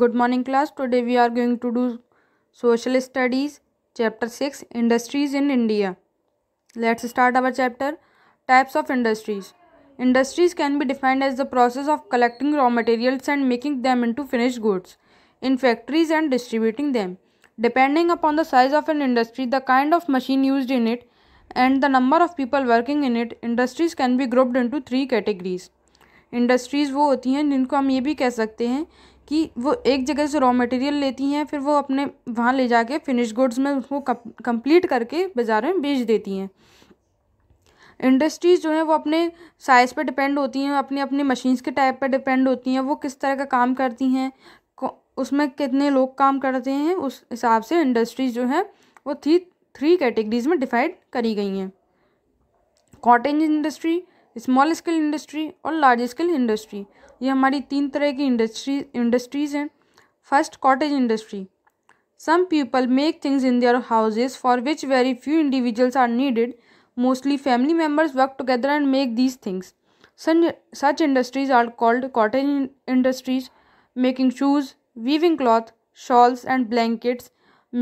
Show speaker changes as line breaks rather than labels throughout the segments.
Good morning class today we are going to do social studies chapter six industries in India let's start our chapter types of industries industries can be defined as the process of collecting raw materials and making them into finish goods in factories and distributing them depending upon the size of an industry the kind of machine use in it and the number of people working in it industries can B grouped into three categories industries वो होती हैं जिनको हम ये भी कह सकते हैं कि वो एक जगह से रॉ मटेरियल लेती हैं फिर वो अपने वहाँ ले जाके फिनिश गुड्स में उसको कंप्लीट करके बाज़ार में बेच देती हैं इंडस्ट्रीज़ जो हैं वो अपने साइज़ पे डिपेंड होती हैं अपनी अपनी मशीन्स के टाइप पे डिपेंड होती हैं वो किस तरह का काम करती हैं उसमें कितने लोग काम करते हैं उस हिसाब से इंडस्ट्रीज़ जो है वो थ्री थ्री कैटेगरीज में डिफाइड करी गई हैं cotton industry small scale industry और लार्ज स्केल इंडस्ट्री ये हमारी तीन तरह की इंडस्ट्री इंडस्ट्रीज हैं first cottage industry some people make things in their houses for which very few individuals are needed mostly family members work together and make these things such industries are called cottage industries making shoes weaving cloth shawls and blankets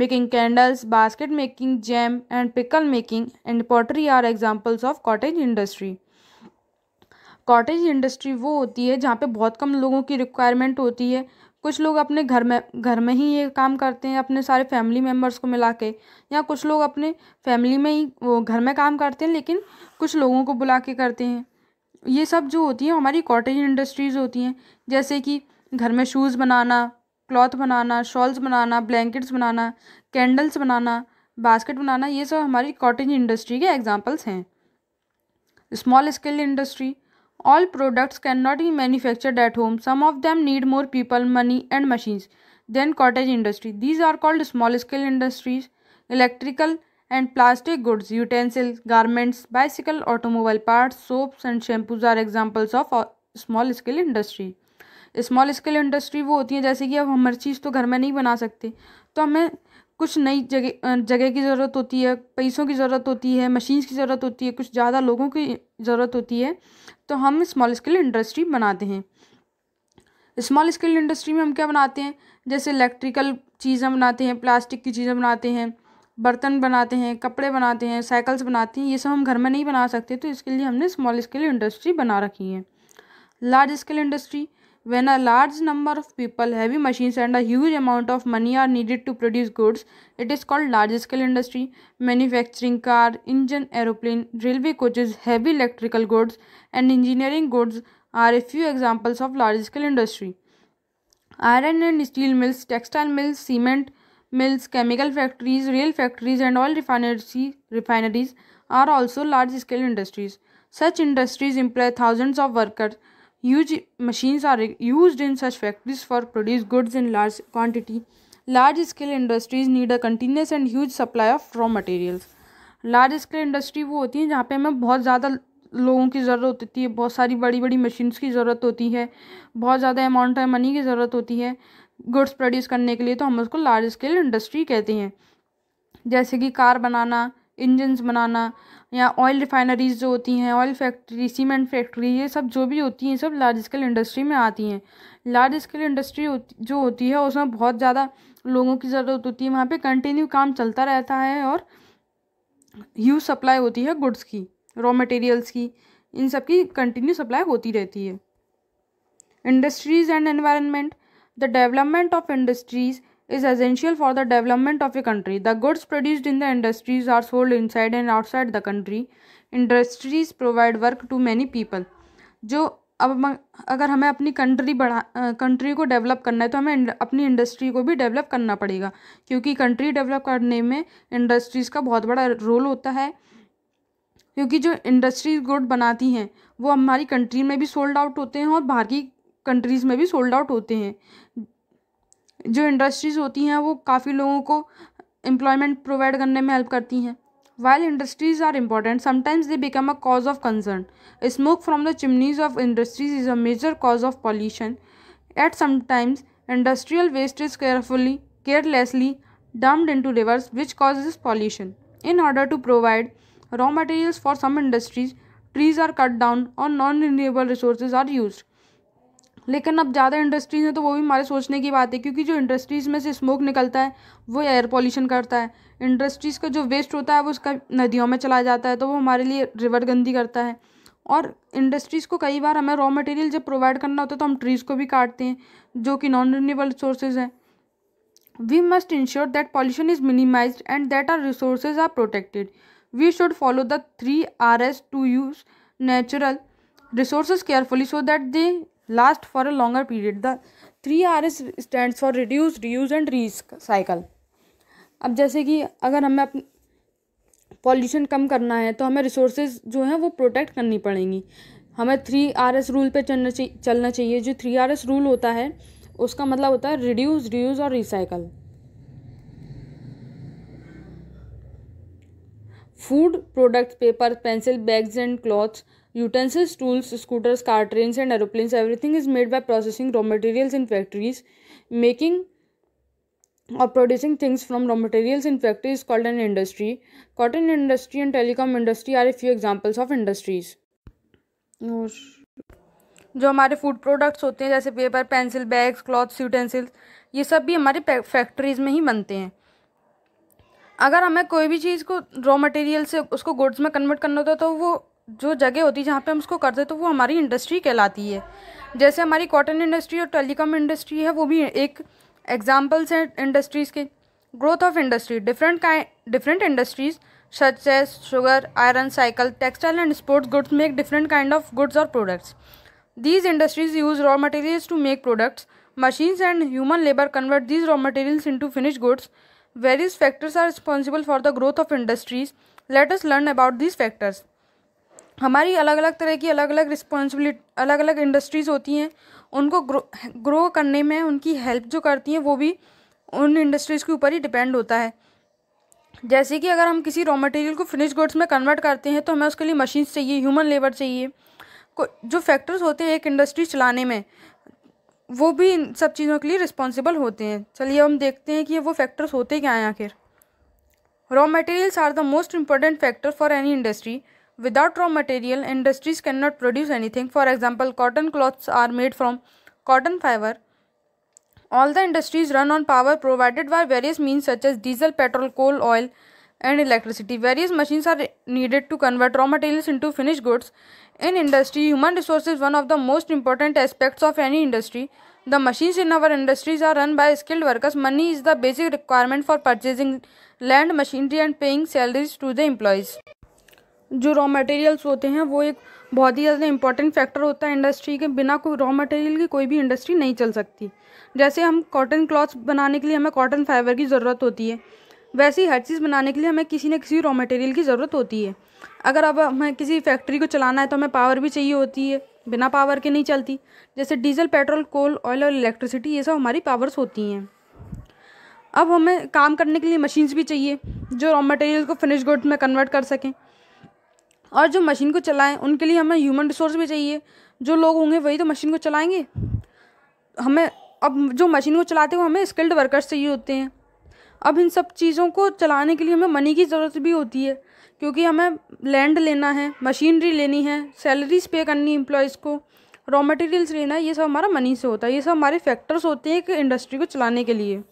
making candles basket making jam and pickle making and pottery are examples of cottage industry cottage industry वो होती है जहाँ पे बहुत कम लोगों की requirement होती है कुछ लोग अपने घर में घर में ही ये काम करते हैं अपने सारे फैमिली मेम्बर्स को मिला के या कुछ लोग अपने फैमिली में ही वो घर में काम करते हैं लेकिन कुछ लोगों को बुला के करते हैं ये सब जो होती हैं हमारी कॉटेज इंडस्ट्रीज़ होती हैं जैसे कि घर में शूज़ बनाना क्लॉथ बनाना शॉल्स बनाना ब्लैंकेट्स बनाना कैंडल्स बनाना बास्केट बनाना ये सब हमारी कॉटेज इंडस्ट्री के एग्जाम्पल्स हैं small scale industry all products can not be manufacture at home some of them need more people money and machines than cottage industry these are called small scale industries electrical and plastic goods utensil garments bicycle automobile part soaps and shampoos are examples of small scale industry small scale industry वो होती है जैसे कि अब हम हर चीज़ तो घर में नहीं बना सकते तो हमें कुछ नई जगह जगह की ज़रूरत होती है पैसों की ज़रूरत होती है मशीन्स की ज़रूरत होती है कुछ ज़्यादा लोगों की ज़रूरत होती है तो हम स्मॉल स्केल इंडस्ट्री बनाते हैं स्मॉल स्केल इंडस्ट्री में हम क्या बनाते हैं जैसे इलेक्ट्रिकल चीज़ें बनाते हैं प्लास्टिक की चीज़ें बनाते हैं बर्तन बनाते हैं कपड़े बनाते हैं साइकिल्स बनाते हैं ये सब हम घर में नहीं बना सकते तो इसके लिए हमने स्मॉल स्केल इंडस्ट्री बना रखी है large scale industry When a large number of people, heavy machines, and a huge amount of money are needed to produce goods, it is called large scale industry. Manufacturing car, engine, aeroplane, railway coaches, heavy electrical goods, and engineering goods are a few examples of large scale industry. Iron and steel mills, textile mills, cement mills, chemical factories, rail factories, and oil refineries are also large scale industries. Such industries employ thousands of workers Huge machines are used in such factories for produce goods in large quantity. Large scale industries need a continuous and huge supply of raw materials. Large scale industry वो होती है जहाँ पे हमें बहुत ज़्यादा लोगों की ज़रूरत होती है बहुत सारी बड़ी बड़ी मशीन्स की ज़रूरत होती है बहुत ज़्यादा अमाउंट ऑफ मनी की ज़रूरत होती है गुड्स प्रोड्यूस करने के लिए तो हम उसको लार्ज स्केल इंडस्ट्री कहते हैं जैसे कि कार बनाना इंजन्स बनाना या ऑयल रिफाइनरीज़ जो होती हैं ऑयल फैक्ट्री सीमेंट फैक्ट्री ये सब जो भी होती हैं सब लार्ज स्केल इंडस्ट्री में आती हैं लार्ज स्केल इंडस्ट्री जो होती है उसमें बहुत ज़्यादा लोगों की ज़रूरत होती है वहाँ पर कंटिन्यू काम चलता रहता है और यूज सप्लाई होती है गुड्स की रॉ मटेरियल्स की इन सब की कंटिन्यू सप्लाई होती रहती है industries and environment the development of industries is essential for the development of a country. The goods produced in the industries are sold inside and outside the country. Industries provide work to many people. जो अब अगर हमें अपनी country बढ़ा country को develop करना है तो हमें अपनी इंडस्ट्री को भी डेवलप करना पड़ेगा क्योंकि कंट्री डेवलप करने में इंडस्ट्रीज़ का बहुत बड़ा रोल होता है क्योंकि जो इंडस्ट्रीज गुड बनाती हैं वो हमारी कंट्री में भी सोल्ड आउट होते हैं और बाहर की कंट्रीज़ में भी सोल्ड आउट होते हैं जो इंडस्ट्रीज़ होती हैं वो काफ़ी लोगों को एम्प्लॉयमेंट प्रोवाइड करने में हेल्प करती हैं while industries are important sometimes they become a cause of concern smoke from the chimneys of industries is a major cause of pollution at sometimes industrial waste is carefully carelessly dumped into rivers which cause is pollution in order to provide raw materials for some industries trees are cut down और non renewable resources are use लेकिन अब ज़्यादा industries हैं तो वो भी हमारे सोचने की बात है क्योंकि जो इंडस्ट्रीज़ में से स्मोक निकलता है वो एयर पॉल्यूशन करता है इंडस्ट्रीज़ का जो वेस्ट होता है वो उसका नदियों में चला जाता है तो वो हमारे लिए रिवर गंदी करता है और इंडस्ट्रीज़ को कई बार हमें रॉ मटेरियल जब प्रोवाइड करना होता है तो हम ट्रीज़ को भी काटते हैं जो कि नॉन रिन्यूएबल सोर्सेज हैं we must ensure that pollution is minimize and that our resources are protected we should follow the three R's to use natural resources carefully so that they last for a longer period the 3rs stands for reduce reuse and recycle अब जैसे कि अगर हमें अपने pollution कम करना है तो हमें रिसोर्सेज जो हैं वो प्रोटेक्ट करनी पड़ेंगी हमें थ्री आर एस रूल पे चलना चाहिए चलना चाहिए जो थ्री आर एस रूल होता है उसका मतलब होता है रिड्यूस रियूज़ और recycle food products paper pencil bags and clothes utensils tools scooters car trains and aeroplane everything is made by processing raw materials in factories making और producing things from raw materials in factories cotton industry cotton industry and telecom industry are a few examples of industries और जो हमारे food products होते हैं जैसे paper pencil bags clothes utensils ये सब भी हमारे फैक्ट्रीज में ही बनते हैं अगर हमें कोई भी चीज़ को रॉ मटेरियल से उसको गुड्स में कन्वर्ट करना होता है तो वो जो जगह होती है जहाँ पे हम उसको करते तो वो हमारी इंडस्ट्री कहलाती है जैसे हमारी कॉटन इंडस्ट्री और टेलीकॉम इंडस्ट्री है वो भी एक एग्जाम्पल्स हैं इंडस्ट्रीज़ के ग्रोथ ऑफ इंडस्ट्री डिफरेंट का different industries such sugar iron cycle textile and sports goods make different kind of goods और products these industries use raw materials to make products and human labour convert these raw materials into finish goods various factors are responsible for the growth of industries let us learn about these factors हमारी अलग अलग तरह की अलग अलग responsibility अलग अलग industries होती हैं उनको ग्रो ग्रो करने में उनकी हेल्प जो करती हैं वो भी उन इंडस्ट्रीज़ के ऊपर ही डिपेंड होता है जैसे कि अगर हम किसी रॉ मटेरियल को फिनिश गुड्स में कन्वर्ट करते हैं तो हमें उसके लिए मशीन्स चाहिए ह्यूमन लेबर चाहिए जो फैक्टर्स होते हैं एक इंडस्ट्री चलाने में वो भी इन सब चीज़ों के लिए रिस्पॉन्सिबल होते हैं चलिए हम देखते हैं कि वो फैक्टर्स होते क्या हैं आखिर raw materials are the most important factor for any industry Without raw material, industries cannot produce anything. For example, cotton cloths are made from cotton fiber. All the industries run on power provided by various means such as diesel, petrol, coal, oil, and electricity. Various machines are needed to convert raw materials into finished goods. In industry, human resources is one of the most important aspects of any industry. The machines in our industries are run by skilled workers. Money is the basic requirement for purchasing land, machinery, and paying salaries to the employees. जो raw materials होते हैं वो एक बहुत ही ज़्यादा important factor होता है industry के बिना कोई रॉ मटेरियल की कोई भी इंडस्ट्री नहीं चल सकती जैसे हम कॉटन क्लॉथ्स बनाने के लिए हमें कॉटन फाइबर की ज़रूरत होती है वैसे ही हर चीज़ बनाने के लिए हमें किसी न किसी रॉ मटेरियल की ज़रूरत होती है अगर अब हमें किसी फैक्ट्री को चलाना है तो हमें पावर भी चाहिए होती है बिना पावर के नहीं चलती जैसे डीजल पेट्रोल कोल ऑयल और इलेक्ट्रिसिटी ये सब हमारी पावर्स होती हैं अब हमें काम करने के लिए मशीन्स भी चाहिए जो रॉ मटेरियल को फिनिश गुड में कन्वर्ट कर सकें और जो मशीन को चलाएं उनके लिए हमें ह्यूमन रिसोर्स भी चाहिए जो लोग होंगे वही तो मशीन को चलाएंगे हमें अब जो मशीन को चलाते हैं वो हमें स्किल्ड वर्कर्स चाहिए होते हैं अब इन सब चीज़ों को चलाने के लिए हमें मनी की ज़रूरत भी होती है क्योंकि हमें लैंड लेना है मशीनरी लेनी है सैलरीज पे करनी है एम्प्लॉयज़ को रॉ मटेरियल्स लेना है ये सब हमारा मनी से होता है ये सब हमारे फैक्टर्स होते हैं एक इंडस्ट्री को चलाने के लिए